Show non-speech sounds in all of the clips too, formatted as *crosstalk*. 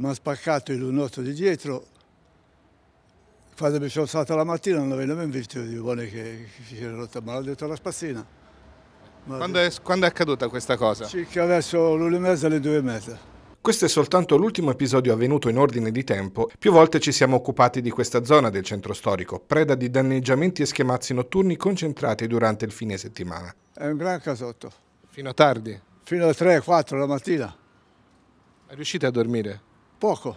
mi ha spaccato il lunotto di dietro. Quando mi sono stato la mattina non l'avevo nemmeno visto di buone che si era rotta, ma l'ha detto la spazzina. Quando è, quando è, accaduta questa cosa? Circa verso l'una e mezza alle due e mezza. Questo è soltanto l'ultimo episodio avvenuto in ordine di tempo. Più volte ci siamo occupati di questa zona del centro storico, preda di danneggiamenti e schemazzi notturni concentrati durante il fine settimana. È un gran casotto. Fino a tardi? Fino a 3-4 la mattina. Riuscite a dormire? Poco,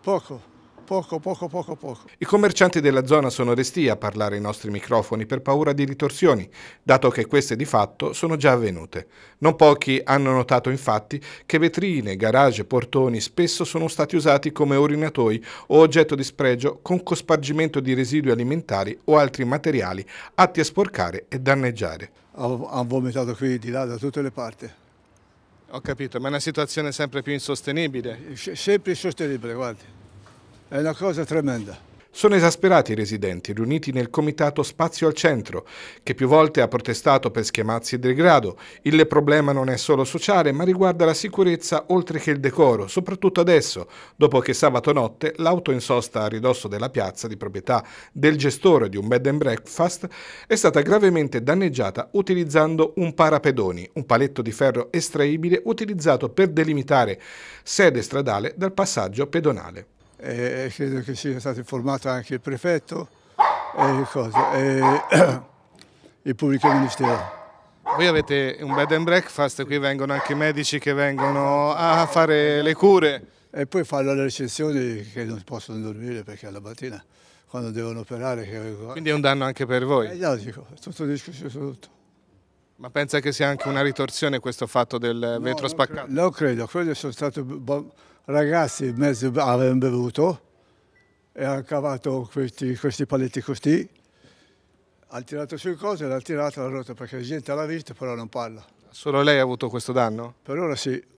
poco, poco, poco, poco, poco. I commercianti della zona sono resti a parlare ai nostri microfoni per paura di ritorsioni, dato che queste di fatto sono già avvenute. Non pochi hanno notato infatti che vetrine, garage, portoni spesso sono stati usati come orinatoi o oggetto di spregio con cospargimento di residui alimentari o altri materiali atti a sporcare e danneggiare. Hanno vomitato qui di là da tutte le parti. Ho capito, ma è una situazione sempre più insostenibile. sempre insostenibile, guardi. È una cosa tremenda. Sono esasperati i residenti riuniti nel comitato Spazio al Centro, che più volte ha protestato per schiamazzi e degrado. Il problema non è solo sociale, ma riguarda la sicurezza oltre che il decoro, soprattutto adesso, dopo che sabato notte l'auto in sosta a ridosso della piazza di proprietà del gestore di un bed and breakfast è stata gravemente danneggiata utilizzando un parapedoni, un paletto di ferro estraibile utilizzato per delimitare sede stradale dal passaggio pedonale eh, credo che sia stato informato anche il prefetto e, cosa, e *clears throat* il pubblico ministero. Voi avete un bed and breakfast, qui vengono anche i medici che vengono a fare le cure. E poi fanno le recensioni che non possono dormire perché alla mattina quando devono operare. Quindi è un danno anche per voi? Eh, è logico, è tutto discusso tutto. Ma pensa che sia anche una ritorsione questo fatto del vetro no, spaccato? No, credo, credo sono stati ragazzi mezzo avevano bevuto e hanno cavato questi, questi paletti così, ha tirato sui cose, l'ha tirato, l'ha rotta perché la gente l'ha vista però non parla. Solo lei ha avuto questo danno? Per ora sì.